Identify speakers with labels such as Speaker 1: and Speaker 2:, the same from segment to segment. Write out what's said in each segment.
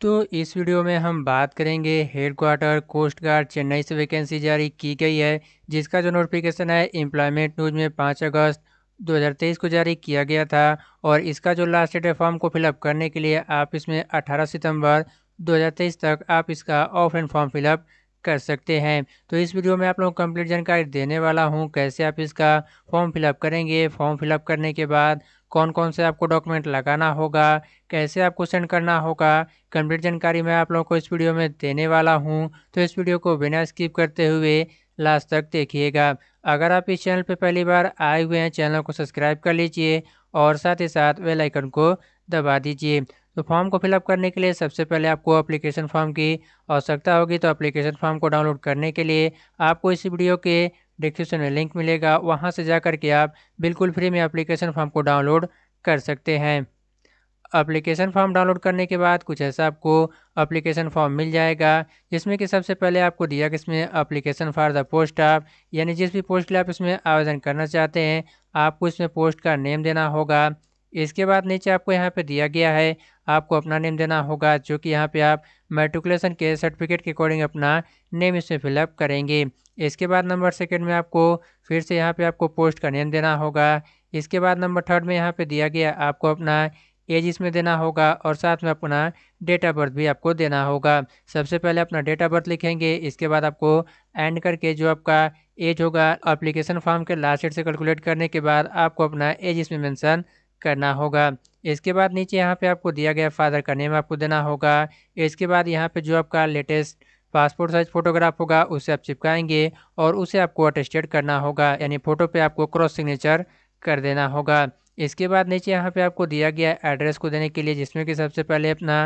Speaker 1: तो इस वीडियो में हम बात करेंगे headquarter coast guard Chennai से वैकेंसी जारी की गई है जिसका जो नोटिफिकेशन है एम्प्लॉयमेंट न्यूज में पाँच अगस्त 2023 को जारी किया गया था और इसका जो लास्ट डेट है फॉर्म को फिलअप करने के लिए आप इसमें 18 सितंबर 2023 तक आप इसका ऑफलाइन फॉर्म फिलअप कर सकते हैं तो इस वीडियो में आप लोगों को कंप्लीट जानकारी देने वाला हूँ कैसे आप इसका फॉर्म फिलअप करेंगे फॉर्म फिलअप करने के बाद कौन कौन से आपको डॉक्यूमेंट लगाना होगा कैसे आपको सेंड करना होगा कंप्लीट जानकारी मैं आप लोगों को इस वीडियो में देने वाला हूँ तो इस वीडियो को बिना स्किप करते हुए लास्ट तक देखिएगा अगर आप इस चैनल पर पहली बार आए हुए हैं चैनल को सब्सक्राइब कर लीजिए और साथ ही साथ वेलाइकन को दबा दीजिए तो फॉर्म को फिलअप करने के लिए सबसे पहले आपको अप्लीकेशन फॉर्म की आवश्यकता होगी तो अप्लीकेशन फॉर्म को डाउनलोड करने के लिए आपको इस वीडियो के डिस्क्रिप्शन में लिंक मिलेगा वहाँ से जा के आप बिल्कुल फ्री में अप्लीकेशन फॉर्म को डाउनलोड कर सकते हैं अप्लीकेशन फॉर्म डाउनलोड करने के बाद कुछ ऐसा आपको अप्लीकेशन फॉर्म मिल जाएगा जिसमें कि सबसे पहले आपको दिया कि इसमें अप्लीकेशन फॉर द पोस्ट आप यानी जिस भी पोस्ट के लिए आप इसमें आवेदन करना चाहते हैं आपको इसमें पोस्ट का नेम देना होगा इसके बाद नीचे आपको यहाँ पे दिया गया है आपको अपना नेम देना होगा जो कि यहाँ पे आप मेट्रिकुलेशन के सर्टिफिकेट के अकॉर्डिंग अपना नेम इसमें फिलअप करेंगे इसके बाद नंबर सेकेंड में आपको फिर से यहाँ पे आपको पोस्ट का नेम देना होगा इसके बाद नंबर थर्ड में यहाँ पे दिया गया आपको अपना एज इसमें देना होगा और साथ में अपना डेट ऑफ बर्थ भी आपको देना होगा सबसे पहले अपना डेट ऑफ बर्थ लिखेंगे इसके बाद आपको एंड करके जो आपका एज होगा एप्लीकेशन फॉर्म के लास्ट डेट से कैलकुलेट करने के बाद आपको अपना एज इसमें मैंसन करना होगा इसके बाद नीचे यहाँ पे आपको दिया गया फादर का नेम आपको देना होगा इसके बाद यहाँ पे जो आपका लेटेस्ट पासपोर्ट साइज फोटोग्राफ होगा उसे आप चिपकाएंगे और उसे आपको अटेस्टेड करना होगा यानी फ़ोटो पे आपको क्रॉस सिग्नेचर कर देना होगा इसके बाद नीचे यहाँ पे आपको दिया गया एड्रेस को देने के लिए जिसमें कि सबसे पहले अपना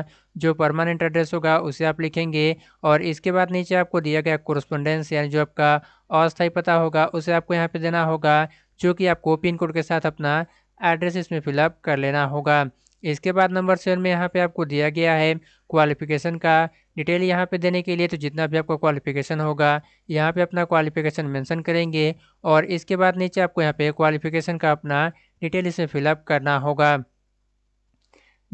Speaker 1: जो परमानेंट एड्रेस होगा उसे आप लिखेंगे और इसके बाद नीचे आपको दिया गया कॉरस्पोंडेंस यानी जो आपका अस्थायी पता होगा उसे आपको यहाँ पे देना होगा जो कि आपको पिन कोड के साथ अपना एड्रेस इसमें फिलअप कर लेना होगा इसके बाद नंबर सेवन में यहाँ पे आपको दिया गया है क्वालिफिकेशन का डिटेल यहाँ पे देने के लिए तो जितना भी आपका क्वालिफिकेशन होगा यहाँ पे अपना क्वालिफिकेशन मेंशन करेंगे और इसके बाद नीचे आपको यहाँ पे क्वालिफिकेशन का अपना डिटेल इसमें फिलअप करना होगा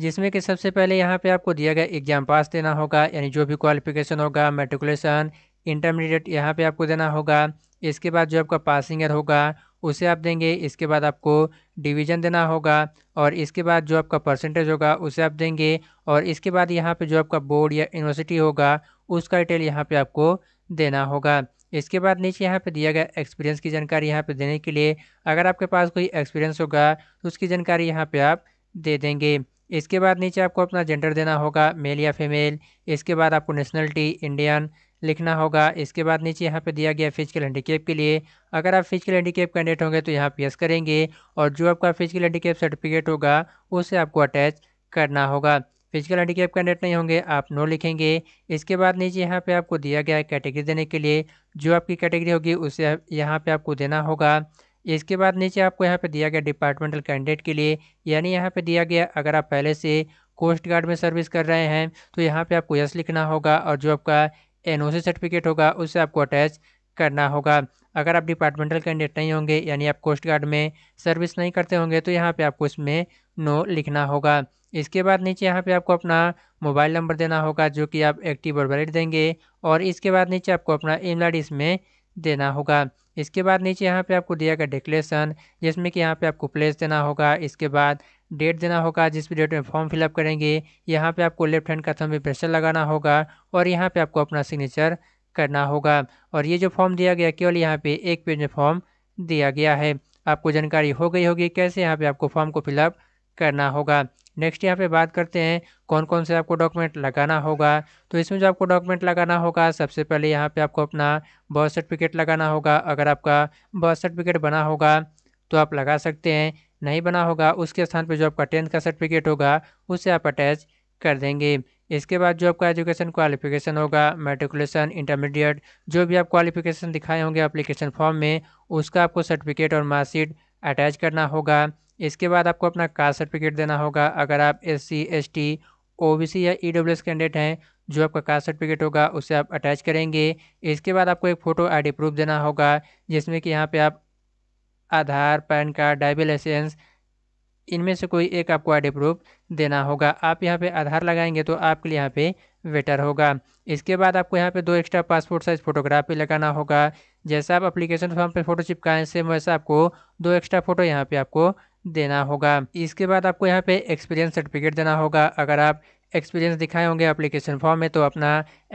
Speaker 1: जिसमें कि सबसे पहले यहाँ पे आपको दिया गया एग्जाम पास देना होगा यानी जो भी क्वालिफिकेशन होगा मेट्रिकुलेशन इंटरमीडिएट यहाँ पर आपको देना होगा इसके बाद जो आपका पासिंग ईयर होगा उसे आप देंगे इसके बाद आपको डिवीजन देना होगा और इसके बाद जो आपका परसेंटेज होगा उसे आप देंगे और इसके बाद यहाँ पे जो आपका बोर्ड या यूनिवर्सिटी होगा उसका डिटेल यहाँ पे आपको देना होगा इसके बाद नीचे यहाँ पे दिया गया एक्सपीरियंस की जानकारी यहाँ पे देने के लिए अगर आपके पास कोई एक्सपीरियंस होगा तो उसकी जानकारी यहाँ पर आप दे देंगे इसके बाद नीचे आपको अपना जेंडर देना होगा मेल या फीमेल इसके बाद आपको नेशनलिटी इंडियन लिखना होगा इसके बाद नीचे यहाँ पे दिया गया फिजिकल हैंडीकेप के लिए अगर आप फिजिकल हैंडीकेप कैंडिडेट होंगे तो यहाँ पे यस करेंगे और जो आपका फिजिकल हैंडीकेप सर्टिफिकेट होगा उसे आपको अटैच करना होगा फिजिकल हैंडीकेप कैंडिडेट नहीं होंगे आप नो लिखेंगे इसके बाद नीचे यहाँ पे आपको दिया गया कैटेगरी देने के लिए जो आपकी कैटेगरी होगी उसे यहाँ पर आपको देना होगा इसके बाद नीचे आपको यहाँ पर दिया गया डिपार्टमेंटल कैंडिडेट के लिए यानी यहाँ पर दिया गया अगर आप पहले से कोस्ट गार्ड में सर्विस कर रहे हैं तो यहाँ पे आपको यस लिखना होगा और जो आपका सी सर्टिफिकेट होगा उसे आपको अटैच करना होगा अगर आप डिपार्टमेंटल कैंडिडेट नहीं होंगे यानी आप कोस्ट गार्ड में सर्विस नहीं करते होंगे तो यहाँ पे आपको इसमें नो लिखना होगा इसके बाद नीचे यहाँ पे आपको अपना मोबाइल नंबर देना होगा जो कि आप एक्टिव और वैलिड देंगे और इसके बाद नीचे आपको अपना ईमेल आई इसमें देना होगा इसके बाद नीचे यहाँ पे आपको दिया गया डिक्लेरेशन जिसमें कि यहाँ पे आपको प्लेस देना होगा इसके बाद डेट देना होगा जिस भी डेट में फॉर्म फिलअप करेंगे यहाँ पे आपको लेफ्ट हैंड का थम में प्रेशर लगाना होगा और यहाँ पे आपको अपना सिग्नेचर करना होगा और ये जो फॉर्म दिया गया केवल यहाँ पे एक पेज में फॉर्म दिया गया है आपको जानकारी हो गई होगी कैसे यहाँ पे आपको फॉर्म को फिलअप करना होगा नेक्स्ट यहाँ पे बात करते हैं कौन कौन से आपको डॉक्यूमेंट लगाना होगा तो इसमें जो आपको डॉक्यूमेंट लगाना होगा सबसे पहले यहाँ पे आपको अपना बर्थ सर्टिफिकेट लगाना होगा अगर आपका बर्थ सर्टिफिकेट बना होगा तो आप लगा सकते हैं नहीं बना होगा उसके स्थान पर जो आपका टेंथ का सर्टिफिकेट होगा उसे आप अटैच कर देंगे इसके बाद जो आपका एजुकेशन क्वालिफिकेशन होगा मेट्रिकुलेशन इंटरमीडिएट जो भी आप क्वालिफिकेशन दिखाए होंगे अप्लीकेशन फॉर्म में उसका आपको सर्टिफिकेट और मार्कशीट अटैच करना होगा इसके बाद आपको अपना कास्ट सर्टिफिकेट देना होगा अगर आप S C S T O B C या ई डब्ल्यू एस कैंडिडेट हैं जो आपका कास्ट सर्टिफिकेट होगा उसे आप अटैच करेंगे इसके बाद आपको एक फ़ोटो आईडी प्रूफ देना होगा जिसमें कि यहाँ पे आप Aadhaar PAN card driving licence इनमें से कोई एक आपको आई प्रूफ देना होगा आप यहाँ पे आधार लगाएंगे तो आपके लिए यहाँ पे वेटर होगा इसके बाद आपको यहाँ पे दो एक्स्ट्रा पासपोर्ट साइज़ फोटोग्राफी लगाना होगा जैसा आप अप्लीकेशन फॉर्म पे फ़ोटो चिपकाएं सेम वैसा आपको दो एक्स्ट्रा फ़ोटो यहाँ पे आपको देना होगा इसके बाद आपको यहाँ पे एक्सपीरियंस सर्टिफिकेट देना होगा अगर आप एक्सपीरियंस दिखाए होंगे एप्लीकेशन फॉर्म में तो अपना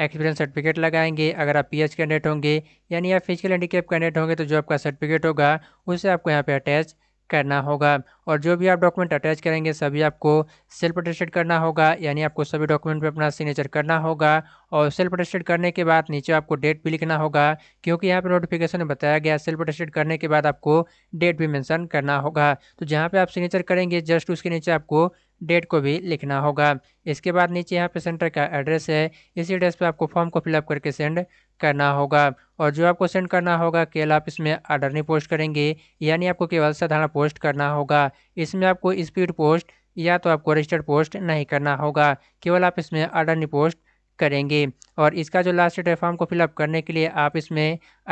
Speaker 1: एक्सपीरियंस सर्टिफिकेट लगाएंगे अगर आप पीएच कैंडिडेट होंगे यानी आप फिजिकल हैंडीकेप कैंडिडेट होंगे तो जो आपका सर्टिफिकेट होगा उसे आपको यहाँ पे अटैच करना होगा और जो भी आप डॉक्यूमेंट अटैच करेंगे सभी आपको सेल्फ अटेस्टेड करना होगा यानी आपको सभी डॉक्यूमेंट पे अपना सिग्नेचर करना होगा और सेल्फ अटेस्टेड करने के बाद नीचे आपको डेट भी लिखना होगा क्योंकि यहाँ पे नोटिफिकेशन में बताया गया सेल्फ अटेस्टेड करने के बाद आपको डेट भी मैंसन करना होगा तो जहाँ पर आप सिग्नेचर करेंगे जस्ट उसके नीचे आपको डेट को भी लिखना होगा इसके बाद नीचे यहाँ पे सेंटर का एड्रेस है इसी एड्रेस पे आपको फॉर्म को फिलअप करके सेंड करना होगा और जो आपको सेंड करना होगा केवल आप इसमें आर्डर नहीं पोस्ट करेंगे यानी आपको केवल साधारण पोस्ट करना होगा इसमें आपको स्पीड पोस्ट या तो आपको रजिस्टर्ड पोस्ट नहीं करना होगा केवल आप इसमें आर्डर नहीं पोस्ट करेंगे और इसका जो लास्ट डेट है फॉर्म को फिलअप करने के लिए आप इसमें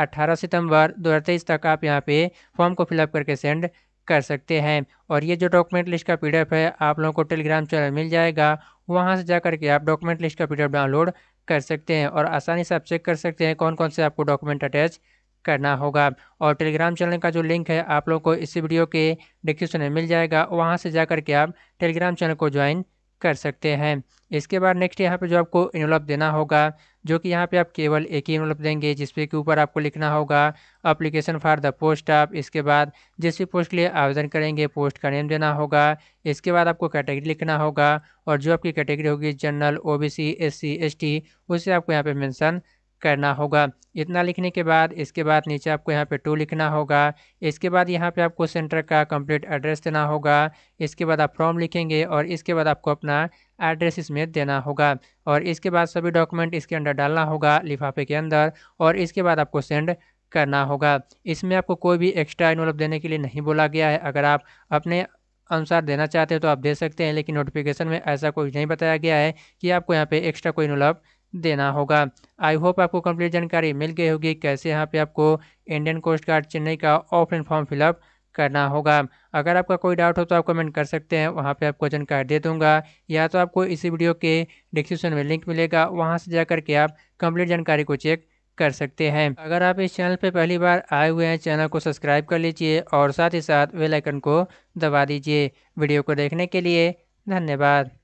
Speaker 1: अट्ठारह सितंबर दो तक आप यहाँ पे फॉर्म को फिलअप करके सेंड कर सकते हैं और ये जो डॉक्यूमेंट लिस्ट का पीडीएफ है आप लोगों को टेलीग्राम चैनल मिल जाएगा वहाँ से जा करके आप डॉक्यूमेंट लिस्ट का पी डाउनलोड कर सकते हैं और आसानी से आप चेक कर सकते हैं कौन कौन से आपको डॉक्यूमेंट अटैच करना होगा और टेलीग्राम चैनल का जो लिंक है आप लोगों को इसी वीडियो के डिस्क्रिप्शन में मिल जाएगा वहाँ से जा करके आप टेलीग्राम चैनल को ज्वाइन कर सकते हैं इसके बाद नेक्स्ट यहाँ पे जो आपको इनवलप देना होगा जो कि यहाँ पे आप केवल एक ही इनवलप देंगे जिसपे के ऊपर आपको लिखना होगा अप्लीकेशन फॉर द पोस्ट आप इसके बाद जिस भी पोस्ट के लिए आवेदन करेंगे पोस्ट का नेम देना होगा इसके बाद आपको कैटेगरी लिखना होगा और जो आपकी कैटेगरी होगी जनरल सी एस टी उसे आपको यहाँ पर मैंसन करना होगा इतना लिखने के बाद इसके बाद नीचे आपको यहाँ पे टू लिखना होगा इसके बाद यहाँ पे आपको सेंटर का कंप्लीट एड्रेस देना होगा इसके बाद आप फॉर्म लिखेंगे और इसके बाद आपको अपना एड्रेस इसमें देना होगा और इसके बाद सभी डॉक्यूमेंट इसके अंदर डालना होगा लिफाफे के अंदर और इसके बाद आपको सेंड करना होगा इसमें आपको कोई भी एक्स्ट्रा इनवल्व देने के लिए नहीं बोला गया है अगर आप अपने अनुसार देना चाहते हो तो आप दे सकते हैं लेकिन नोटिफिकेशन में ऐसा कोई नहीं बताया गया है कि आपको यहाँ पे एक्स्ट्रा कोई इनवल्व देना होगा आई होप आपको कंप्लीट जानकारी मिल गई होगी कैसे यहाँ पे आपको इंडियन कोस्ट गार्ड चेन्नई का ऑफलाइन फॉर्म फिलअप करना होगा अगर आपका कोई डाउट हो तो आप कमेंट कर सकते हैं वहाँ पे आपको जानकारी दे दूंगा या तो आपको इसी वीडियो के डिस्क्रिप्शन में लिंक मिलेगा वहाँ से जा के आप कंप्लीट जानकारी को चेक कर सकते हैं अगर आप इस चैनल पर पहली बार आए हुए हैं चैनल को सब्सक्राइब कर लीजिए और साथ ही साथ वेलाइकन को दबा दीजिए वीडियो को देखने के लिए धन्यवाद